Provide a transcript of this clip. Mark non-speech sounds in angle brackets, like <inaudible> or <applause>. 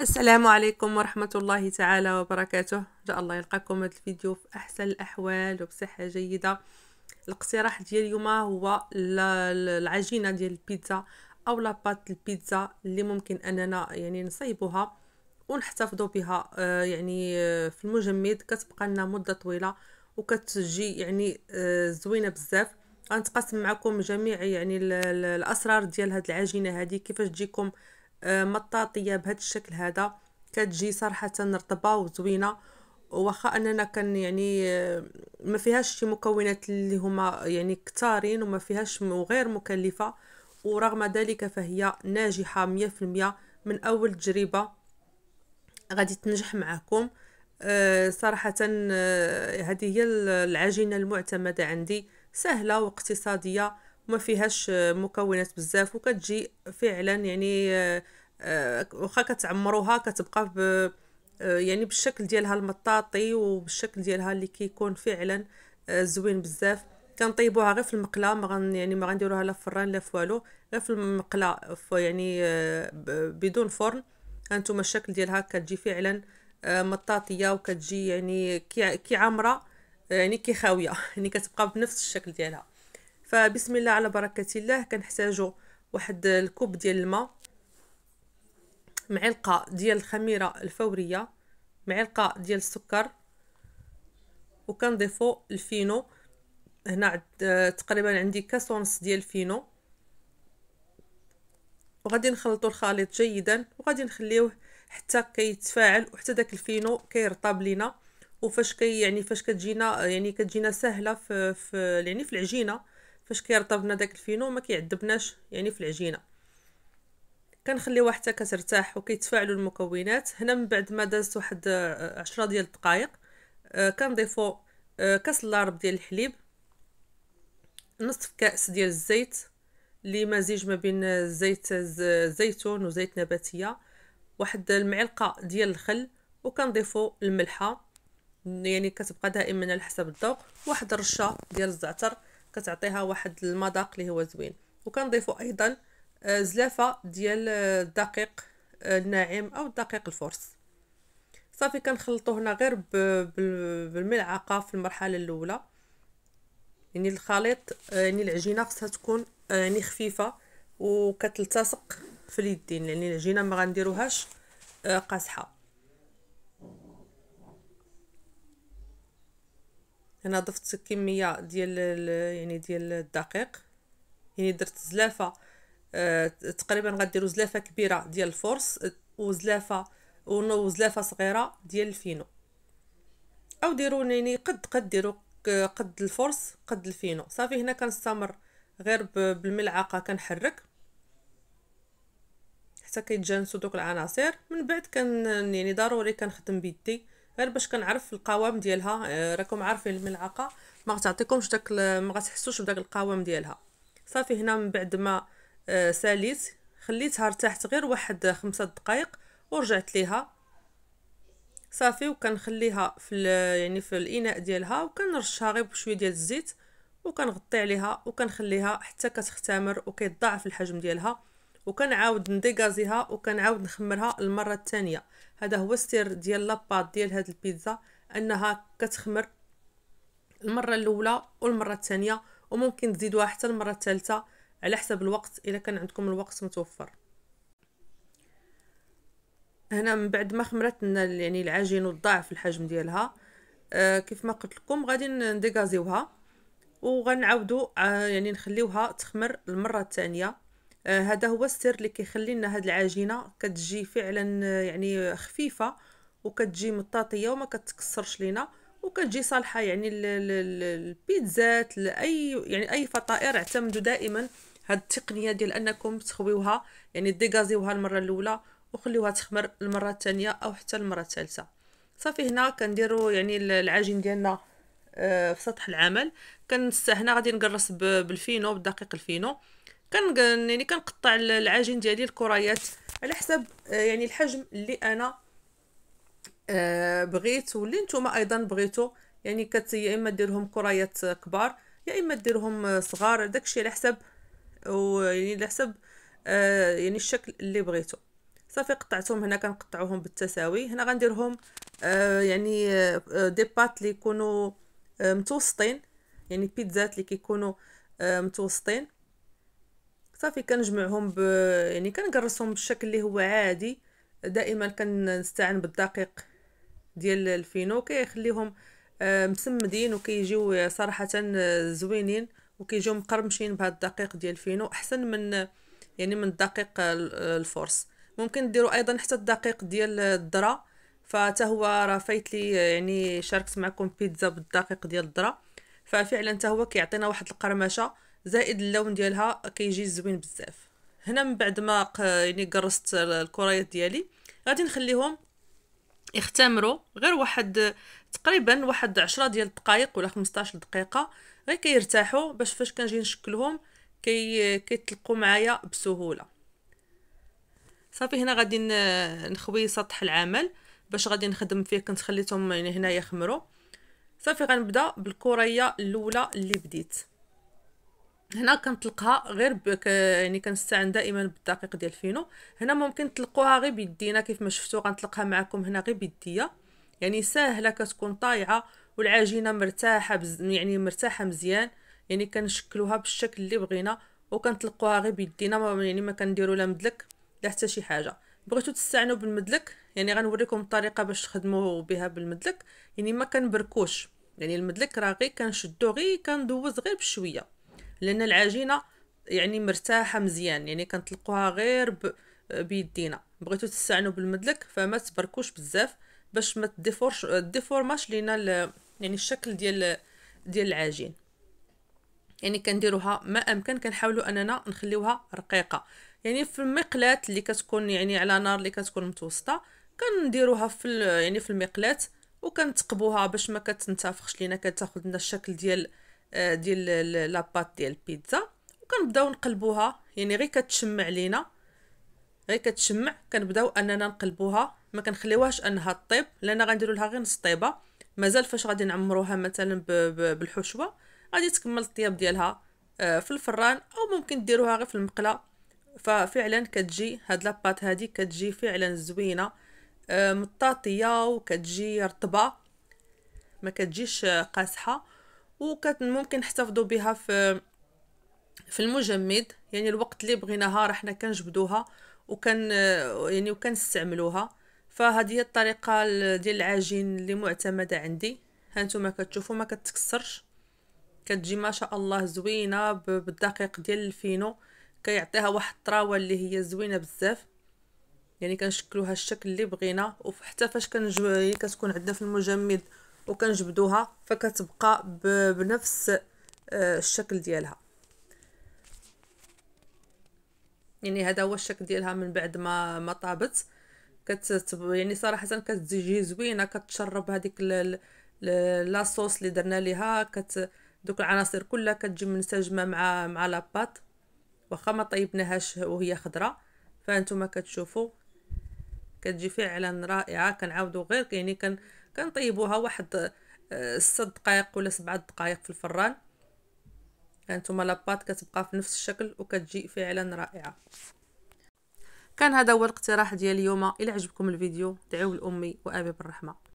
السلام عليكم ورحمة الله تعالى وبركاته إن شاء الله يلقاكم هذا الفيديو في أحسن الأحوال وبصحة جيدة الاقتراح ديال اليوم هو العجينة ديال البيتزا أو لاباط البيتزا اللي ممكن أننا يعني نصيبوها ونحتفظ بها آه، يعني آه، في المجمد كتبقى لنا مدة طويلة وكتجي يعني آه، زوينة بزاف غنتقاسم معكم جميع يعني الأسرار ديال هاد العجينة هذه كيفاش تجيكم مطاطيه بهذا الشكل هذا كتجي صراحه رطبه وزوينه واخا اننا كان يعني آه، ما فيهاش شي مكونات اللي هما يعني كتارين وما فيهاش وغير مكلفه ورغم ذلك فهي ناجحه 100% من اول تجربه غادي تنجح معكم آه، صراحه آه، هذه هي العجينه المعتمده عندي سهله واقتصاديه ما فيهاش مكونات بزاف وكتجي فعلا يعني أه آه، واخا كتعمروها كتبقى ب آه، يعني بالشكل ديالها المطاطي وبالشكل ديالها اللي كيكون فعلا آه، زوين بزاف كنطيبوها غير في المقله ما غن يعني ما غنديروها لا في الفران لا في والو غير في المقله يعني بدون فرن هانتوما الشكل ديالها كتجي فعلا مطاطيه وكتجي يعني كي عامره يعني كي خاويه <laughs> يعني كتبقى بنفس الشكل ديالها فبسم الله على بركه الله كنحتاجو واحد الكوب ديال الماء معلقه ديال الخميره الفوريه معلقه ديال السكر وكنضيفو الفينو هنا عد تقريبا عندي كاس ونص ديال الفينو وغادي نخلطو الخليط جيدا وغادي نخليوه حتى كيتفاعل وحتى داك الفينو كيرطب لينا وفاش كي يعني فاش كتجينا يعني كتجينا سهله في, في يعني في العجينه فاش كيرطب لنا داك الفينو ما كيعذبناش يعني في العجينه كنخليوها حتى كترتاح وكيتفاعلوا المكونات هنا من بعد ما دازت واحد آه، عشرة ديال الدقائق آه، كنضيفو آه، كاس لارب ديال الحليب نصف كاس ديال الزيت اللي مزيج ما بين زيت الزيتون وزيت نباتيه واحد المعلقه ديال الخل وكنضيفو الملحه يعني كتبقى دائما على حسب الذوق واحد الرشه ديال الزعتر كتعطيها واحد المذاق اللي هو زوين وكنضيفو ايضا آه، زلافه ديال الدقيق آه، آه، الناعم او الدقيق الفرص صافي كنخلطو هنا غير بالملعقه في المرحله الاولى يعني الخليط يعني العجينه خصها تكون يعني خفيفه وكتلتصق في اليدين يعني العجينه ما غنديروهاش قاصحه هنا ضفت كميه ديال يعني ديال الدقيق يعني درت زلافه آه، تقريبا غديروا زلافه كبيره ديال الفورس آه، وزلافه وزلافه صغيره ديال الفينو او ديروا نيني قد قد ديروا آه، قد الفرص قد الفينو صافي هنا كنستمر غير بالملعقه كنحرك حتى كيتجانسوا دوك العناصر من بعد كان يعني ضروري كنخدم بيدي غير باش كنعرف القوام ديالها راكم عارفين الملعقه ما غتعطيكمش داك ما غتحسوش بداك القوام ديالها صافي هنا من بعد ما آه، ساليت خليتها ارتاحت غير واحد خمسة دقائق ورجعت ليها صافي وكنخليها في يعني في الاناء ديالها وكنرشها غير بشويه ديال الزيت وكنغطي عليها وكنخليها حتى كتختمر وكيتضاعف الحجم ديالها وكنعاود نديغازيها وكنعاود نخمرها المره الثانيه هذا هو السر ديال لاباط ديال هاد البيتزا انها كتخمر المره الاولى والمره الثانيه وممكن تزيدوها حتى المره الثالثه على حسب الوقت الا كان عندكم الوقت متوفر هنا من بعد ما خمرت يعني العجين وضاعف الحجم ديالها آه كيف ما قلت لكم غادي نديغازيوها وغنعاودو آه يعني نخليوها تخمر المره الثانيه آه هذا هو السر اللي كيخلي لنا هاد العجينه كتجي فعلا آه، يعني خفيفه وكتجي مطاطيه وما كتكسرش لينا وكتجي صالحه يعني للبيتزات لاي يعني اي فطائر اعتمدوا دائما هاد التقنيه ديال انكم تخويوها يعني ديغازيوها المره الاولى وخليوها تخمر المره الثانيه او حتى المره الثالثه صافي هنا كنديروا يعني العجين ديالنا آه، في سطح العمل كنست هنا غادي نقرص بالفينو بالدقيق الفينو كن يعني كنقطع العجين ديالي الكريات على حسب آه، يعني الحجم اللي انا آه، بغيت واللي نتوما ايضا بغيتو يعني كت يا اما ديرهم كريات كبار يا اما ديرهم صغار داكشي على حسب ويعني على حسب آه، يعني الشكل اللي بغيتو صافي قطعتهم هنا كنقطعوهم بالتساوي هنا غنديرهم آه، يعني آه، دي بات اللي يكونوا متوسطين يعني بيتزات اللي كيكونوا متوسطين صافي كنجمعهم ب يعني كنقرصهم بالشكل اللي هو عادي دائما كنستعن بالدقيق ديال الفينو كيخليهم مسمدين وكيجيو صراحه زوينين وكيجيو مقرمشين بهاد الدقيق ديال فينو احسن من يعني من الدقيق الفورس ممكن ديروا ايضا حتى الدقيق ديال الذره فتا هو راه فايت لي يعني شاركت معكم بيتزا بالدقيق ديال الذره ففعلا تا هو كيعطينا واحد القرمشه زائد اللون ديالها كيجي زوين بزاف هنا من بعد ما يعني قرصت الكريات ديالي غادي نخليهم يختمروا غير واحد تقريبا واحد عشرة ديال الدقائق ولا 15 دقيقه غير كيرتاحوا باش فاش كنجي نشكلهم كي كيتلقوا معايا بسهوله صافي هنا غادي نخوي سطح العمل باش غادي نخدم فيه كنت خليتهم يعني هنا يخمروا صافي غنبدا بالكوريه الاولى اللي بديت هنا كنطلقها غير بك يعني كنستعن دائما بالدقيق ديال الفينو هنا ممكن تلقوها غير بيدينا كيف ما شفتوا غنطلقها معكم هنا غير بيديا يعني ساهله كتكون طايعه والعجينه مرتاحه بز... يعني مرتاحه مزيان يعني كنشكلوها بالشكل اللي بغينا وكنطلقوها غير بيدينا ما يعني ما كنديروا لا مدلك لا حتى شي حاجه بغيتو تستعنوا بالمدلك يعني غنوريكم الطريقه باش تخدموا بها بالمدلك يعني ما كنبركوش يعني المدلك راه غير كنشدو غير كندوز غير بشويه لان العجينه يعني مرتاحه مزيان يعني كنطلقوها غير ب... بيدينا بغيتو تستعنوا بالمدلك فما تبركوش بزاف باش ما ديفورش ديفورماش لينا يعني الشكل ديال ديال العجين يعني كنديروها ما امكن كنحاولوا اننا نخليوها رقيقه يعني في المقلاة اللي كتكون يعني على نار اللي كتكون متوسطه كنديروها في يعني في المقلاة وكنتقبوها باش ما كتنتفخش لينا كتاخذ لنا الشكل ديال آه، ديال لاباط ديال البيتزا وكنبداو نقلبوها يعني غير كتشمع لينا غير كتشمع كنبداو اننا نقلبوها ما كنخليوهاش انها طيب لان غنديروا لها غير نص طيبه مازال فاش غادي نعمروها مثلا بالحشوه غادي تكمل الطياب ديالها آه، في الفران او ممكن ديروها غير في المقله ففعلا كتجي هاد لاباط هادي كتجي فعلا زوينه آه، مطاطيه وكتجي رطبه ما كتجيش آه، قاسحه وكت ممكن نحتفظوا بها في في المجمد يعني الوقت اللي بغيناها راه حنا كنجبدوها وكان يعني وكنستعملوها فهذه هي الطريقه ديال العجين اللي معتمده عندي هانتوما كتشوفوا ما كتكسرش كتجي ما شاء الله زوينه بالدقيق ديال الفينو كيعطيها واحد الطراوه اللي هي زوينه بزاف يعني كنشكلوها الشكل اللي بغينا وحتى فاش كنجوي كتكون عندنا في المجمد وكنجبدوها فكتبقى بنفس آه، الشكل ديالها يعني هذا هو الشكل ديالها من بعد ما ما طابت كت يعني صراحه كتجي زوينه كتشرب هذيك لاصوص اللي درنا ليها كت دوك العناصر كلها كتجي منسجمه مع مع لاباط واخا ما طيبناهاش وهي خضراء فانتم كتشوفوا كتجي فعلا رائعه كنعاودوا غير يعني كن كنطيبوها واحد آه، ست دقائق ولا سبعة دقائق في الفران هانتوما لاباط كتبقى في نفس الشكل وكتجي فعلا رائعه كان هذا هو الاقتراح ديال اليوم الى عجبكم الفيديو دعيو لامي وابي بالرحمه